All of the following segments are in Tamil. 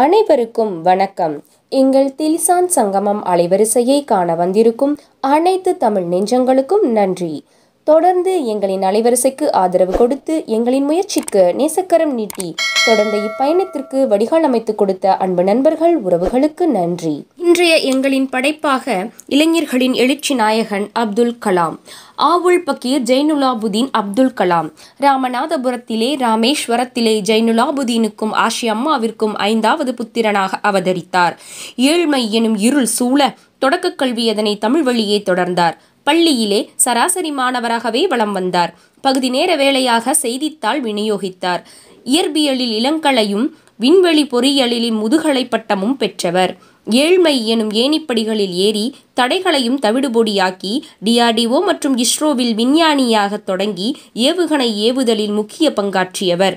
அனைவருக்கும் வணக்கம் எங்கள் திலிசான் சங்கமம் அலைவரிசையை காண வந்திருக்கும் அனைத்து தமிழ் நெஞ்சங்களுக்கும் நன்றி தொடர்ந்து எங்களின் அலைவரிசைக்கு ஆதரவு கொடுத்து எங்களின் முயற்சிக்கு நேசக்கரம் நீட்டி தொடர்ந்த இப்பயணத்திற்கு வடிகால் அமைத்து கொடுத்த அன்பு நண்பர்கள் உறவுகளுக்கு நன்றி இன்றைய எங்களின் படைப்பாக இளைஞர்களின் எழுச்சி நாயகன் அப்துல் கலாம் ஆவுல் பக்கீர் ஜெய்னுலாபுதீன் அப்துல் கலாம் ராமநாதபுரத்திலே ராமேஸ்வரத்திலே ஜெய்னுலாபுதீனுக்கும் ஆஷி அம்மாவிற்கும் ஐந்தாவது புத்திரனாக அவதரித்தார் ஏழ்மை எனும் இருள் சூழ தொடக்க கல்வி அதனை தமிழ் வழியே தொடர்ந்தார் பள்ளியிலே சராசரி மாணவராகவே வலம் வந்தார் பகுதி நேர வேலையாக செய்தித்தாள் விநியோகித்தார் இயற்பியலில் இளங்கலையும் விண்வெளி பொறியியலில் முதுகலை பட்டமும் பெற்றவர் ஏழ்மை எனும் ஏணிப்படிகளில் ஏறி தடைகளையும் தவிடுபொடியாக்கி டிஆர்டிஓ மற்றும் இஸ்ரோவில் விஞ்ஞானியாக தொடங்கி ஏவுகணை ஏவுதலில் முக்கிய பங்காற்றியவர்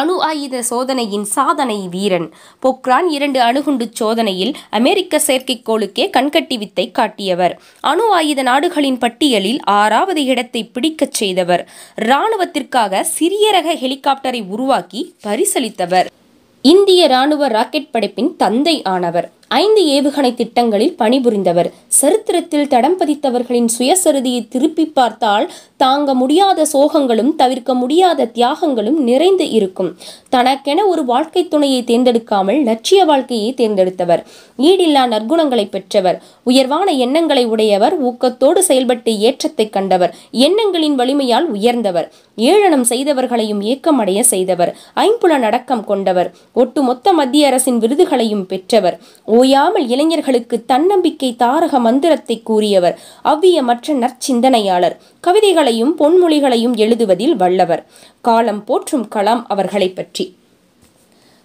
அணு ஆயுத சோதனையின் சாதனை வீரன் பொக்ரான் இரண்டு அணுகுண்டு சோதனையில் அமெரிக்க செயற்கைக்கோளுக்கே கண்கட்டி வித்தை காட்டியவர் அணு ஆயுத நாடுகளின் பட்டியலில் ஆறாவது இடத்தை பிடிக்கச் செய்தவர் இராணுவத்திற்காக சிறிய ரக ஹெலிகாப்டரை உருவாக்கி பரிசளித்தவர் இந்திய ராணுவ ராக்கெட் படைப்பின் தந்தை ஆனவர் ஐந்து ஏவுகணை திட்டங்களில் பணிபுரிந்தவர் சரித்திரத்தில் தடம் பதித்தவர்களின் சுயசரிதியை திருப்பி பார்த்தால் தாங்க முடியாத சோகங்களும் தவிர்க்க முடியாத தியாகங்களும் நிறைந்து இருக்கும் தனக்கென ஒரு வாழ்க்கை துணையை தேர்ந்தெடுக்காமல் லட்சிய வாழ்க்கையை தேர்ந்தெடுத்தவர் ஈடில்லா நற்குணங்களை பெற்றவர் உயர்வான எண்ணங்களை உடையவர் ஊக்கத்தோடு செயல்பட்டு ஏற்றத்தை கண்டவர் எண்ணங்களின் வலிமையால் உயர்ந்தவர் ஏழனம் செய்தவர்களையும் ஏக்கமடைய செய்தவர் ஐம்புலன் அடக்கம் கொண்டவர் ஒட்டுமொத்த மத்திய அரசின் விருதுகளையும் பெற்றவர் ஓயாமல் இளைஞர்களுக்கு தன்னம்பிக்கை தாரக மந்திரத்தை கூறியவர் அவ்வியமற்ற நற்சிந்தனையாளர் கவிதைகளையும் பொன்மொழிகளையும் எழுதுவதில் வல்லவர் காலம் போற்றும் கலாம் அவர்களை பற்றி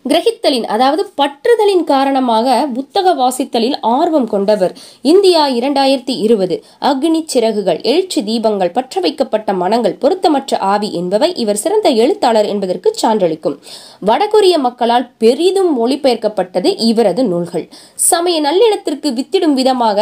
கிரகித்தலின் அதாவது பற்றுதலின் காரணமாக புத்தக வாசித்தலில் ஆர்வம் கொண்டவர் இந்தியா இரண்டாயிரத்தி இருபது அக்னி சிறகுகள் எழுச்சி தீபங்கள் பற்ற வைக்கப்பட்ட மனங்கள் பொருத்தமற்ற ஆவி என்பவை இவர் சிறந்த எழுத்தாளர் என்பதற்கு சான்றளிக்கும் வடகொரிய மக்களால் பெரிதும் மொழிபெயர்க்கப்பட்டது இவரது நூல்கள் சமய நல்லிடத்திற்கு வித்திடும் விதமாக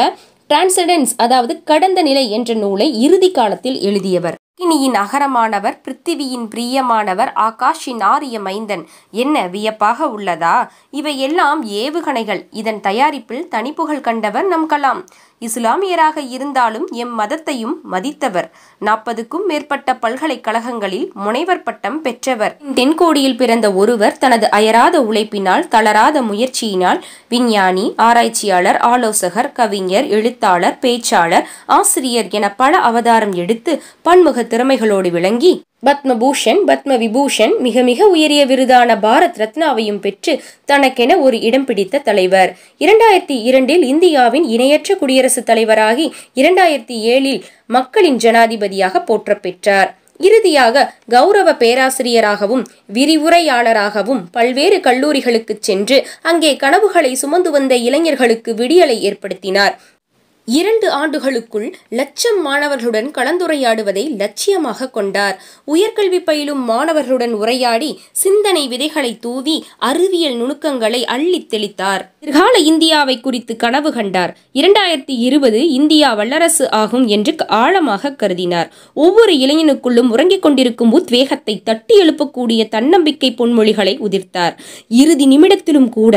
டிரான்சடென்ஸ் அதாவது கடந்த நிலை என்ற நூலை இறுதி காலத்தில் எழுதியவர் அக்கினியின் அகரமானவர் பிருத்திவியின் பிரியமானவர் ஆகாஷின் ஆரிய மைந்தன் என்ன வியப்பாக உள்ளதா இவை எல்லாம் ஏவுகணைகள் இதன் தயாரிப்பில் தனிப்புகழ் கண்டவர் நம் கலாம் இஸ்லாமியராக இருந்தாலும் எம் மதத்தையும் மதித்தவர் நாற்பதுக்கும் மேற்பட்ட பல்கலைக்கழகங்களில் முனைவர் பட்டம் பெற்றவர் தென்கோடியில் பிறந்த ஒருவர் தனது அயராத உழைப்பினால் தளராத முயற்சியினால் விஞ்ஞானி ஆராய்ச்சியாளர் ஆலோசகர் கவிஞர் எழுத்தாளர் பேச்சாளர் ஆசிரியர் என பல அவதாரம் எடுத்து பன்முக திறமைகளோடு விளங்கி பத்மபூஷன் பத்ம விபூஷன் மிக மிக உயரிய விருதான பாரத் ரத்னாவையும் பெற்று தனக்கென ஒரு இடம் பிடித்த தலைவர் இரண்டாயிரத்தி இரண்டில் இந்தியாவின் இணையற்ற குடியரசுத் தலைவராகி இரண்டாயிரத்தி ஏழில் மக்களின் ஜனாதிபதியாக போற்ற பெற்றார் இறுதியாக கௌரவ பேராசிரியராகவும் விரிவுரையாளராகவும் பல்வேறு கல்லூரிகளுக்கு சென்று அங்கே கனவுகளை சுமந்து வந்த இளைஞர்களுக்கு விடியலை ஏற்படுத்தினார் இரண்டு ஆண்டுகளுக்குள் லட்சம் மாணவர்களுடன் கலந்துரையாடுவதை லட்சியமாக கொண்டார் உயர்கல்வி பயிலும் மாணவர்களுடன் உரையாடி சிந்தனை விதைகளை தூவி அறிவியல் நுணுக்கங்களை அள்ளித் தெளித்தார் எதிர்கால இந்தியாவை குறித்து கனவு கண்டார் இரண்டாயிரத்தி இருபது இந்தியா வல்லரசு ஆகும் என்று ஆழமாக கருதினார் ஒவ்வொரு இளைஞனுக்குள்ளும் உறங்கிக் கொண்டிருக்கும் உத்வேகத்தை தட்டி எழுப்பக்கூடிய தன்னம்பிக்கை பொன்மொழிகளை உதிர்த்தார் இறுதி நிமிடத்திலும் கூட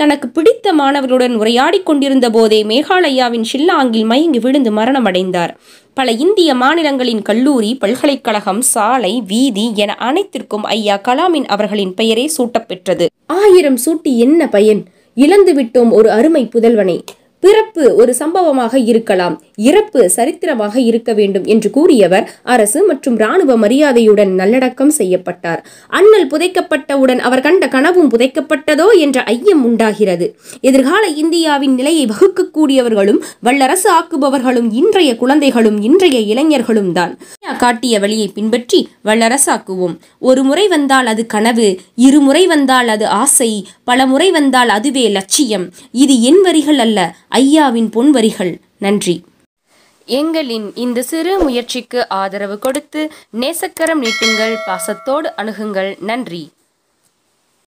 தனக்கு பிடித்த மாணவர்களுடன் உரையாடிக் கொண்டிருந்த போதே மேகாலயாவின் ஷில்லாங்கில் மயங்கி விழுந்து மரணமடைந்தார் பல இந்திய மாநிலங்களின் கல்லூரி பல்கலைக்கழகம் சாலை வீதி என அனைத்திற்கும் ஐயா கலாமின் அவர்களின் பெயரே சூட்டப்பெற்றது ஆயிரம் சூட்டி என்ன பயன் இழந்துவிட்டோம் ஒரு அருமை புதல்வனை பிறப்பு ஒரு சம்பவமாக இருக்கலாம் இறப்பு சரித்திரமாக இருக்க வேண்டும் என்று கூறியவர் அரசு மற்றும் ராணுவ மரியாதையுடன் நல்லடக்கம் செய்யப்பட்டார் அண்ணல் புதைக்கப்பட்டவுடன் அவர் கண்ட கனவும் புதைக்கப்பட்டதோ என்ற ஐயம் உண்டாகிறது எதிர்கால இந்தியாவின் நிலையை வகுக்கக்கூடியவர்களும் வல்லரசு ஆக்குபவர்களும் இன்றைய குழந்தைகளும் இன்றைய இளைஞர்களும் தான் காட்டிய வழியை பின்பற்றி வல்லரசாக்குவோம் ஒரு முறை வந்தால் அது கனவு இருமுறை வந்தால் அது ஆசை பல முறை வந்தால் அதுவே லட்சியம் இது என் வரிகள் அல்ல ஐயாவின் வரிகள் நன்றி எங்களின் இந்த சிறு முயற்சிக்கு ஆதரவு கொடுத்து நேசக்கரம் நீட்டுங்கள் பாசத்தோடு அணுகுங்கள் நன்றி